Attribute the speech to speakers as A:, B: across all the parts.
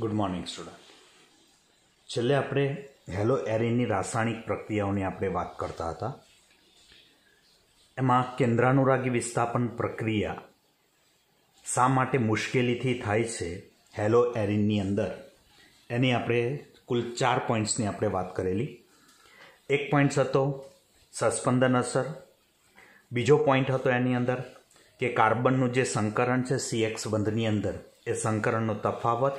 A: good morning student છેલ્લે આપણે hello એરિનની રાસાયણિક પ્રક્રિયાઓની આપણે વાત કરતા હતા એમાં કેન્દ્રાનુરાગી વિસ્થાપન પ્રક્રિયા શા માટે મુશ્કેલીથી થાય છે હેલો એરિનની અંદર એની આપણે કુલ ચાર પોઈન્ટ્સની આપણે વાત કરેલી એક પોઈન્ટ હતો સસ્પંદન અસર બીજો પોઈન્ટ હતો એની અંદર કે કાર્બનનું જે સંકરણ છે સીએક્સ બંધની અંદર એ સંકરણનો તફાવત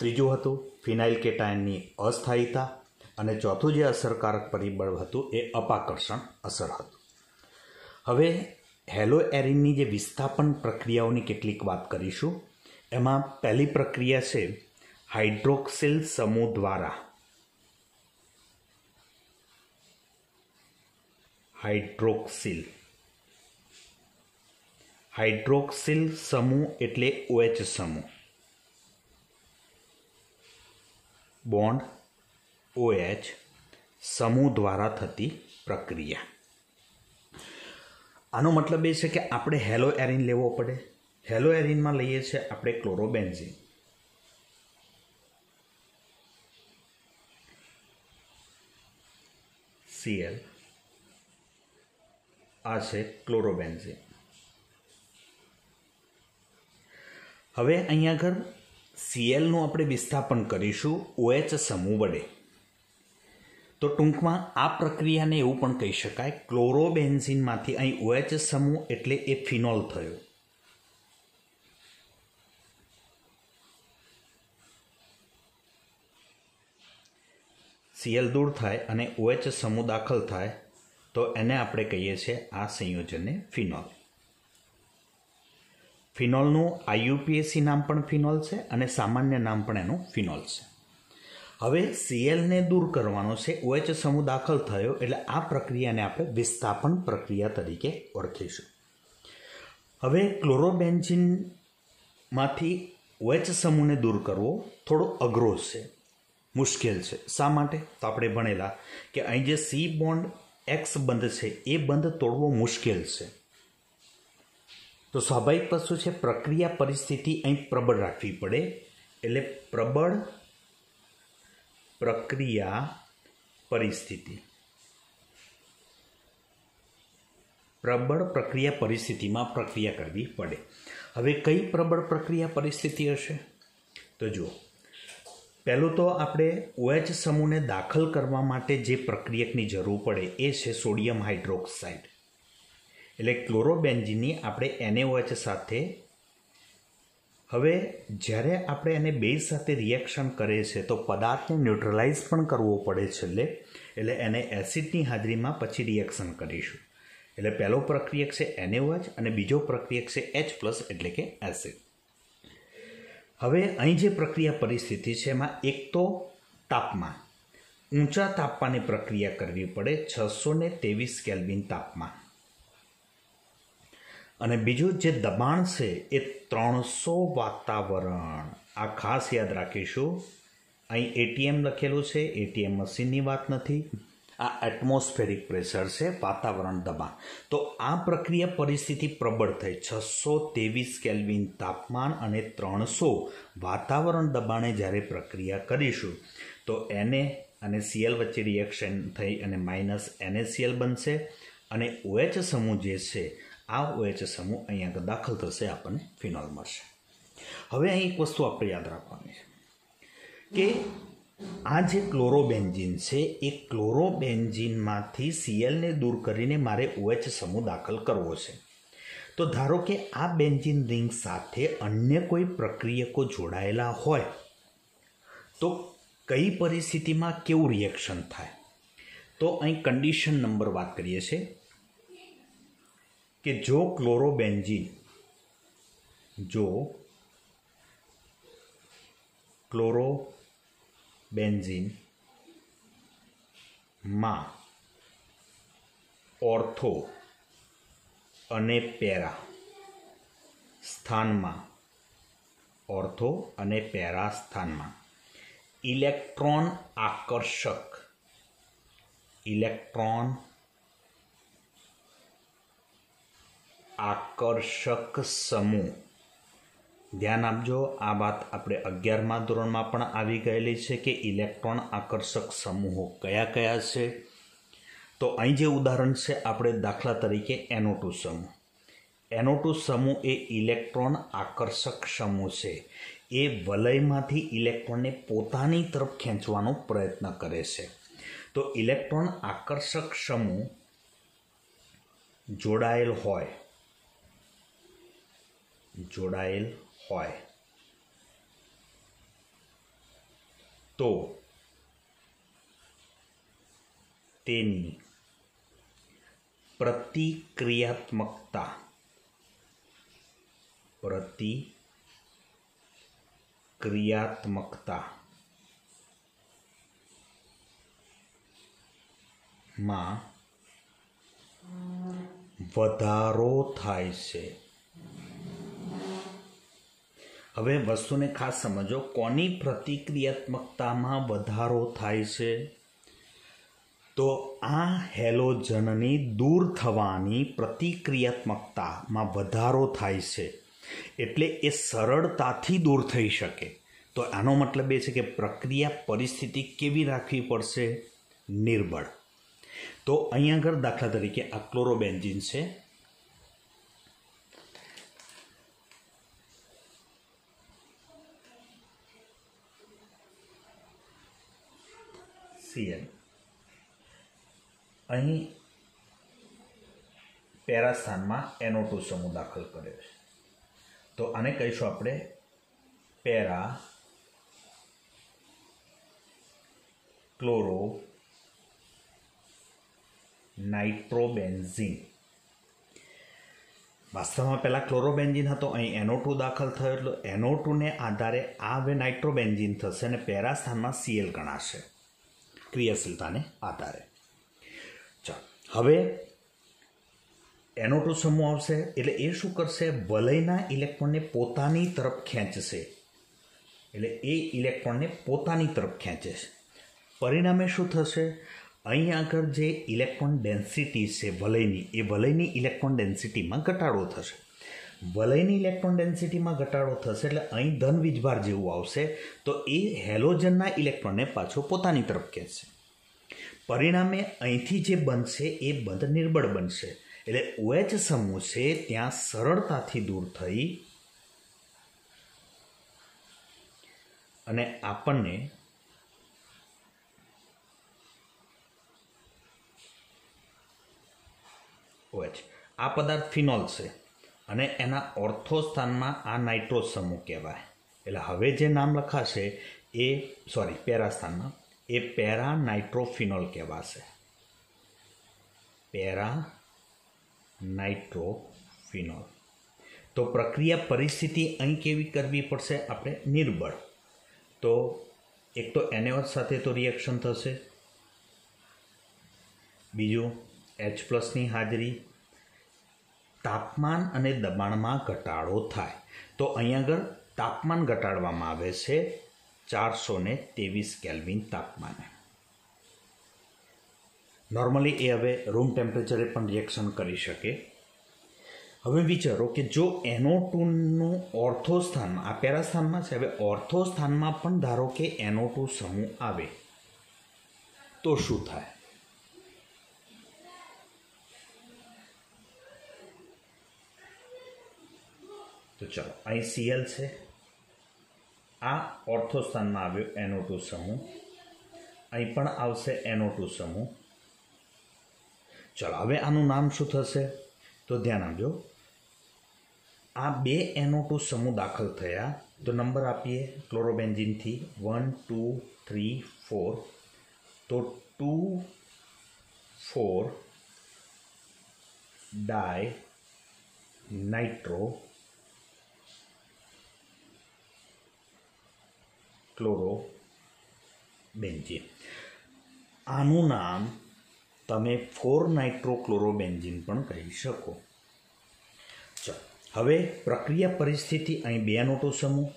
A: ત્રીજું હતું ફિનાઇલ કેટાયનની અસ્થાયીતા અને ચોથું જે અસરકારક પરિબળ હતું એ અપાકર્ષણ અસર હતું હવે હેલો એરિનની જે વિસ્થાપન પ્રક્રિયાઓની કેટલીક વાત કરીશું એમાં પહેલી પ્રક્રિયા છે હાઇડ્રોક્સિલ સમૂહ દ્વારા હાઇડ્રોક્સિલ હાઇડ્રોક્સિલ સમૂહ એટલે ઓએચ સમૂહ બોન્ડ ઓએચ સમૂહ દ્વારા થતી પ્રક્રિયા આનો મતલબ એ છે કે આપણે હેલો એરિન લેવો પડે હેલો એરિનમાં લઈએ છીએ આપણે ક્લોરોબેન્ઝિન સીએલ આ છે ક્લોરોબેન્ઝિન હવે અહીંયા આગળ સીએલનું આપણે વિસ્થાપન કરીશું ઓએચ સમૂહ વડે તો ટૂંકમાં આ પ્રક્રિયાને એવું પણ કહી શકાય ક્લોરોબેન્ઝિનમાંથી અહીં ઓએચ સમૂહ એટલે એ ફિનોલ થયો સીએલ દૂર થાય અને ઓએચ સમૂહ દાખલ થાય તો એને આપણે કહીએ છીએ આ સંયોજનને ફિનોલ ફિનોલનું આઈયુપીએસી નામ પણ ફિનોલ છે અને સામાન્ય નામ પણ એનું ફિનોલ છે હવે સીએલને દૂર કરવાનો છે ઓએચ સમૂહ દાખલ થયો એટલે આ પ્રક્રિયાને આપણે વિસ્થાપન પ્રક્રિયા તરીકે ઓળખીશું હવે ક્લોરોબેન્ઝિનમાંથી ઓએચ સમૂહને દૂર કરવો થોડો અઘરો છે મુશ્કેલ છે શા માટે તો આપણે ભણેલા કે અહીં જે સી બોન્ડ એક્સ બંધ છે એ બંધ તોડવો મુશ્કેલ છે તો સ્વાભાવિક વસ્તુ છે પ્રક્રિયા પરિસ્થિતિ અહીં પ્રબળ રાખવી પડે એટલે પ્રબળ પ્રક્રિયા પરિસ્થિતિ પ્રબળ પ્રક્રિયા પરિસ્થિતિમાં પ્રક્રિયા કરવી પડે હવે કઈ પ્રબળ પ્રક્રિયા પરિસ્થિતિ હશે તો જુઓ પહેલું તો આપણે ઓએચ સમૂહને દાખલ કરવા માટે જે પ્રક્રિયકની જરૂર પડે એ છે સોડિયમ હાઇડ્રોક્સાઇડ એટલે ક્લોરોબેન્ઝીનની આપણે એનએઓએચ સાથે હવે જ્યારે આપણે એને બેઝ સાથે રિએક્શન કરે છે તો પદાર્થને ન્યુટ્રલાઇઝ પણ કરવો પડે છેલ્લે એટલે એને એસિડની હાજરીમાં પછી રિએક્શન કરીશું એટલે પહેલો પ્રક્રિયક છે એનએઓએચ અને બીજો પ્રક્રિયક છે એચ પ્લસ એટલે કે એસિડ હવે અહીં જે પ્રક્રિયા પરિસ્થિતિ છે એમાં એક તો તાપમાન ઊંચા તાપમાને પ્રક્રિયા કરવી પડે છસો ને તેવીસ કેલ્વિન તાપમાન અને બીજું જે દબાણ છે એ ત્રણસો વાતાવરણ આ ખાસ યાદ રાખીશું અહીં એટીએમ લખેલું છે એટીએમ મશીનની વાત નથી આ એટમોસ્ફેરિક પ્રેશર છે વાતાવરણ દબાણ તો આ પ્રક્રિયા પરિસ્થિતિ પ્રબળ થઈ છસો ત્રેવીસ કેલ્વિન તાપમાન અને ત્રણસો વાતાવરણ દબાણે જ્યારે પ્રક્રિયા કરીશું તો એને અને સીએલ વચ્ચે રિએક્શન થઈ અને માઇનસ એનએસીએલ બનશે અને ઓએચ સમૂહ જે છે આ ઓએચ OH સમૂહ અહીંયા દાખલ થશે આપણને ફિનોલ મળશે હવે અહીં એક વસ્તુ આપણે યાદ રાખવાની છે કે આ જે ક્લોરોબેન્જિન છે એ ક્લોરોબેન્જિનમાંથી સીએલને દૂર કરીને મારે ઓએચ OH સમૂહ દાખલ કરવો છે તો ધારો કે આ બેન્જિન રિંગ સાથે અન્ય કોઈ પ્રક્રિયકો જોડાયેલા હોય તો કઈ પરિસ્થિતિમાં કેવું રિએક્શન થાય તો અહીં કન્ડિશન નંબર વાત કરીએ છીએ કે જો ક્લોરોબેન્ઝીન જો ક્લોરોબેન્ઝીન માં ઓર્થો અને પેરા સ્થાનમાં ઓર્થો અને પેરા સ્થાનમાં ઇલેક્ટ્રોન આકર્ષક ઇલેક્ટ્રોન આકર્ષક સમૂહ ધ્યાન આપજો આ વાત આપણે અગિયારમા ધોરણમાં પણ આવી ગયેલી છે કે ઇલેક્ટ્રોન આકર્ષક સમૂહો કયા કયા છે તો અહીં જે ઉદાહરણ છે આપણે દાખલા તરીકે એનો ટુ સમૂહ એનો ટુ સમૂહ એ ઇલેક્ટ્રોન આકર્ષક સમૂહ છે એ વલયમાંથી ઇલેક્ટ્રોનને પોતાની તરફ ખેંચવાનો પ્રયત્ન કરે છે તો ઇલેક્ટ્રોન આકર્ષક સમૂહ જોડાયેલ હોય જોડાયેલ હોય તો તેની પ્રતિક્રિયાત્મકતા પ્રતિક્રિયાત્મકતા માં વધારો થાય છે હવે વસ્તુને ખાસ સમજો કોની પ્રતિક્રિયાત્મકતામાં વધારો થાય છે તો આ હેલોજનની દૂર થવાની પ્રતિક્રિયાત્મકતામાં વધારો થાય છે એટલે એ સરળતાથી દૂર થઈ શકે તો આનો મતલબ એ છે કે પ્રક્રિયા પરિસ્થિતિ કેવી રાખવી પડશે નિર્બળ તો અહીં આગળ દાખલા તરીકે આ ક્લોરોબેન્ઝિન છે સીએલ અહીં પેરાસ્થાનમાં સ્થાનમાં એનો ટુ સમૂહ દાખલ કર્યો છે તો આને કહીશું આપણે પેરા ક્લોરો નાઇટ્રોબેન્ઝીન વાસ્તવમાં પહેલાં ક્લોરોબેન્ઝીન હતો અહીં એનો ટુ દાખલ થયો એટલે એનો ટુને આધારે આ હવે નાઇટ્રોબેન્ઝીન થશે અને પેરાસ્થાનમાં સીએલ ગણાશે ક્રિયાશીલતાને આધારે ચાલો હવે એનો ટુ સમૂહ આવશે એટલે એ શું કરશે વલયના ઇલેક્ટ્રોનને પોતાની તરફ ખેંચશે એટલે એ ઇલેક્ટ્રોનને પોતાની તરફ ખેંચે છે પરિણામે શું થશે અહીં આગળ જે ઇલેક્ટ્રોન ડેન્સિટી છે વલયની એ વલયની ઇલેક્ટ્રોન ડેન્સિટીમાં ઘટાડો થશે વલયની ઇલેક્ટ્રોન ડેન્સિટીમાં ઘટાડો થશે એટલે અહીં ધન વીજભાર જેવું આવશે તો એ હેલોજનના ઇલેક્ટ્રોનને પાછો પોતાની તરફ ખેંચશે પરિણામે અહીંથી જે બનશે એ બંધ નિર્બળ બનશે એટલે ઓએચ સમૂહ છે ત્યાં સરળતાથી દૂર થઈ અને આપણને ઓએચ આ પદાર્થ ફિનોલ છે અને એના ઓર્થો સ્થાનમાં આ નાઇટ્રોસ સમૂહ કહેવાય એટલે હવે જે નામ લખાશે એ સોરી પેરાસ્થાનમાં એ પેરા નાઇટ્રોફિનોલ કહેવાશે પેરા નાઇટ્રોફિનોલ તો પ્રક્રિયા પરિસ્થિતિ અહીં કેવી કરવી પડશે આપણે નિર્બળ તો એક તો એનેવર સાથે તો રિએક્શન થશે બીજું એચ પ્લસની હાજરી તાપમાન અને દબાણમાં ઘટાડો થાય તો અહીં આગળ તાપમાન ઘટાડવામાં આવે છે ચારસો ને ત્રેવીસ કેલ્વિન તાપમાને નોર્મલી એ હવે રૂમ ટેમ્પરેચરે પણ રિએક્શન કરી શકે હવે વિચારો કે જો એનો ટુનું ઓર્થો સ્થાનમાં આ પેરા સ્થાનમાં છે હવે ઓર્થો સ્થાનમાં પણ ધારો કે એનો ટુ સમૂહ આવે તો શું થાય તો ચાલો અહીં સીએલ છે આ ઓર્થો આવ્યો એનો ટુ સમૂહ અહીં પણ આવશે એનો ટુ સમૂહ ચાલો હવે આનું નામ શું થશે તો ધ્યાન આપજો આ બે એનો ટુ સમૂહ દાખલ થયા તો નંબર આપીએ ક્લોરોબેન્ઝિનથી વન ટુ થ્રી ફોર તો two four dinitrochlorobenzene આનું નામ તમે ફોર નાઇટ્રોક્લોરોબેન્ઝીન પણ કહી શકો ચાલો હવે પ્રક્રિયા પરિસ્થિતિ અહીં બે નોટો સમૂહ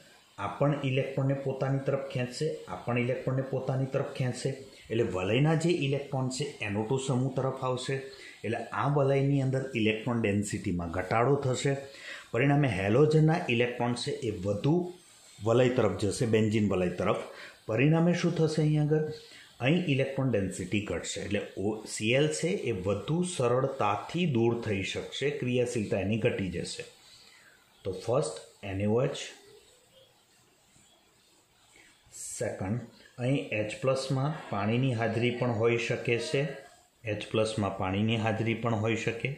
A: આ પણ ઇલેક્ટ્રોનને પોતાની તરફ ખેંચશે આ પણ ઇલેક્ટ્રોનને પોતાની તરફ ખેંચશે એટલે વલયના જે ઇલેક્ટ્રોન છે એનોટો સમૂહ તરફ આવશે એટલે આ વલયની અંદર ઇલેક્ટ્રોન ડેન્સિટીમાં ઘટાડો થશે પરિણામે હેલોજનના ઇલેક્ટ્રોન છે એ વધુ વલય તરફ જશે બેન્જિન વલય તરફ પરિણામે શું થશે અહીં આગળ અહીં ઇલેક્ટ્રોન ડેન્સિટી ઘટશે એટલે ઓ સીએલ છે એ વધુ સરળતાથી દૂર થઈ શકશે ક્રિયાશીલતા એની ઘટી જશે તો ફર્સ્ટ એનએઓએચ સેકન્ડ અહીં એચ પ્લસમાં પાણીની હાજરી પણ હોઈ શકે છે એચ પ્લસમાં પાણીની હાજરી પણ હોઈ શકે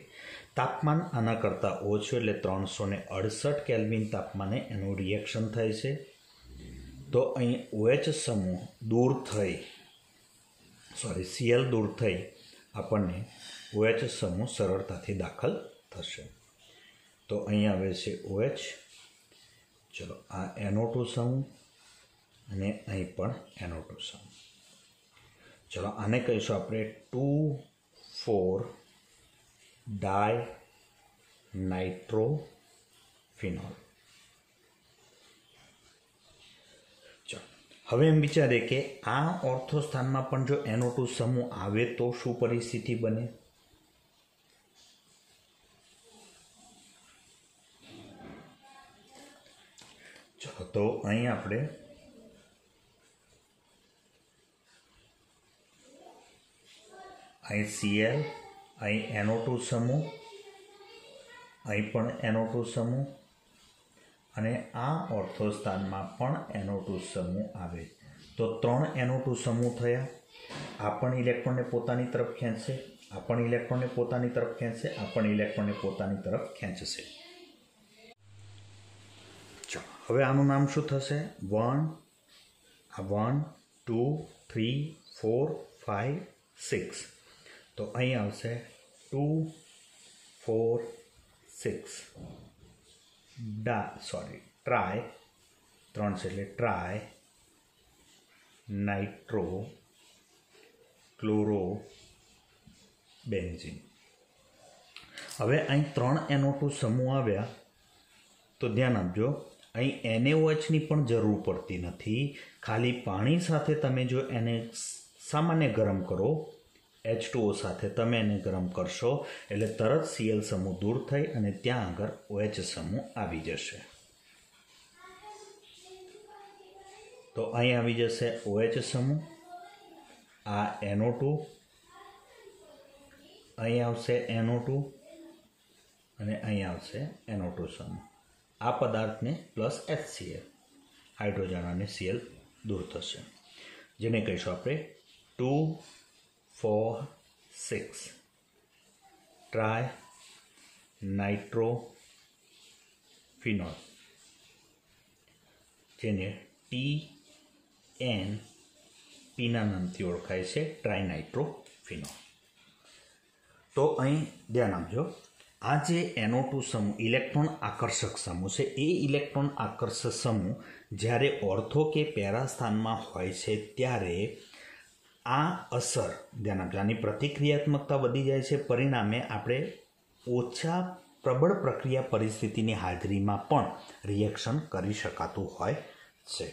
A: તાપમાન આના કરતાં ઓછું એટલે ત્રણસો ને અડસઠ કેલ્વિન તાપમાને એનું રિએક્શન થાય છે તો અહીં ઓએચ સમૂહ દૂર થઈ સોરી સીએલ દૂર થઈ આપણને ઓએચ સમૂહ સરળતાથી દાખલ થશે તો અહીં આવે છે ઓએચ ચલો આ એનો ટુ સમૂહ અને અહીં પણ એનો ટુ સમૂહ ચલો આને કહીશું આપણે ટુ ફોર ડાય નાઇટ્રોફિનોલ હવે એમ વિચારે કે આ ઓર્થો પણ જો એનો ટુ સમૂહ આવે તો શું પરિસ્થિતિ બને ચલો તો અહીં આપણે અહીં સીએલ અહીં એનો ટુ સમૂહ અહીં પણ એનો ટુ સમૂહ અને આ ઓર્થોસ્થાનમાં પણ એનો ટુ સમૂહ આવે તો ત્રણ એનો ટુ સમૂહ થયા આ પણ ઇલેક્ટ્રોનને પોતાની તરફ ખેંચશે આ પણ ઇલેક્ટ્રોનને પોતાની તરફ ખેંચશે આ પણ ઇલેક્ટ્રોનને પોતાની તરફ ખેંચશે હવે આનું નામ શું થશે વન આ one two three four five six તો અહીં આવશે ટુ ફોર સિક્સ ડા સોરી ટ્રાય ત્રણ છે એટલે ટ્રાય નાઇટ્રો ક્લોરો બેન્ઝિન હવે અહીં ત્રણ એનો ટુ સમૂહ આવ્યા તો ધ્યાન આપજો અહીં એનએઓએચની પણ જરૂર પડતી નથી ખાલી પાણી સાથે તમે જો એને સામાન્ય ગરમ કરો એચ ટુઓ સાથે તમે એને ગરમ કરશો એટલે તરત સીએલ સમૂહ દૂર થઈ અને ત્યાં આગળ ઓએચ સમૂહ આવી જશે તો અહીં આવી જશે ઓએચ સમૂહ આ એનો ટુ અહીં આવશે એનો ટુ અને અહીં આવશે એનો ટુ સમૂહ આ પદાર્થને પ્લસ એચસીએલ હાઇડ્રોજન અને સીએલ દૂર થશે જેને કહીશું આપણે ટુ 4 6 try નાઇટ્રોફિનોલ જેને ટી એન પીના નામથી ઓળખાય છે ટ્રાઇનાઇટ્રોફિનોલ તો અહીં ધ્યાન આપજો આ જે એનો ટુ સમૂહ ઇલેક્ટ્રોન આકર્ષક સમૂહ છે એ ઇલેક્ટ્રોન આકર્ષક સમૂહ જ્યારે ઓર્થો કે પેરા સ્થાનમાં હોય છે ત્યારે આ અસર ધ્યાન આપજો આની પ્રતિક્રિયાત્મકતા વધી જાય છે પરિણામે આપણે ઓછા પ્રબળ પ્રક્રિયા પરિસ્થિતિની હાજરીમાં પણ રિએક્શન કરી શકાતું હોય છે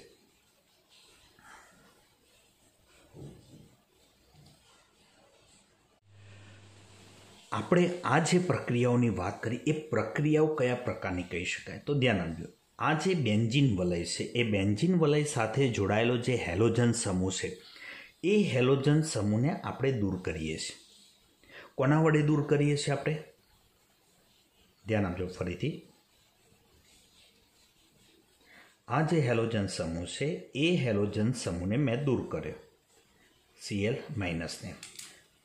A: આપણે આ જે પ્રક્રિયાઓની વાત કરી એ પ્રક્રિયાઓ કયા પ્રકારની કહી શકાય તો ધ્યાન આપજો આ જે બેન્જિન વલય છે એ બેન્જિન વલય સાથે જોડાયેલો જે હેલોજન સમૂહ છે એ હેલોજન સમૂહને આપણે દૂર કરીએ છીએ કોના વડે દૂર કરીએ છીએ આપણે ધ્યાન આપજો ફરીથી આ જે હેલોજન સમૂહ છે એ હેલોજન સમૂહને મેં દૂર કર્યો સીએલ માઇનસને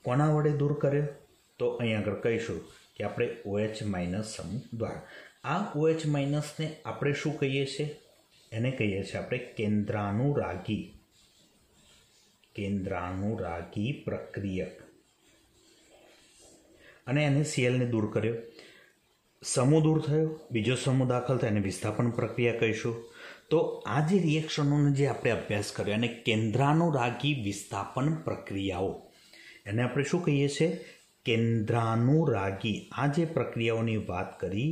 A: કોના વડે દૂર કર્યો તો અહીં આગળ કહીશું કે આપણે ઓએચ OH માઇનસ સમૂહ દ્વારા આ ઓએચ OH માઇનસને આપણે શું કહીએ છીએ એને કહીએ છીએ આપણે કેન્દ્રાનુરાગી કેન્દ્રાણુ રાગી પ્રક્રિયક અને એને સીએલને દૂર કર્યો સમૂહ દૂર થયો બીજો સમૂહ દાખલ થયો એને વિસ્થાપન પ્રક્રિયા કહીશું તો આ જે રિએક્શનોનો જે આપણે અભ્યાસ કર્યો અને કેન્દ્રાનુરાગી વિસ્થાપન પ્રક્રિયાઓ એને આપણે શું કહીએ છીએ કેન્દ્રાનુરાગી આ જે પ્રક્રિયાઓની વાત કરી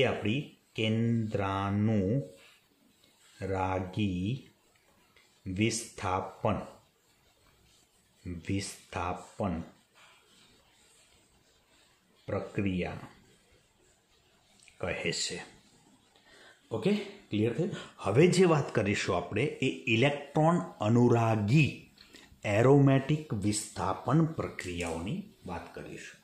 A: એ આપણી કેન્દ્રાનુરાગી વિસ્થાપન વિસ્થાપન પ્રક્રિયા કહે છે ઓકે ક્લિયર થયું હવે જે વાત કરીશું આપણે એ ઇલેક્ટ્રોન અનુરાગી એરોમેટિક વિસ્થાપન પ્રક્રિયાઓની વાત કરીશું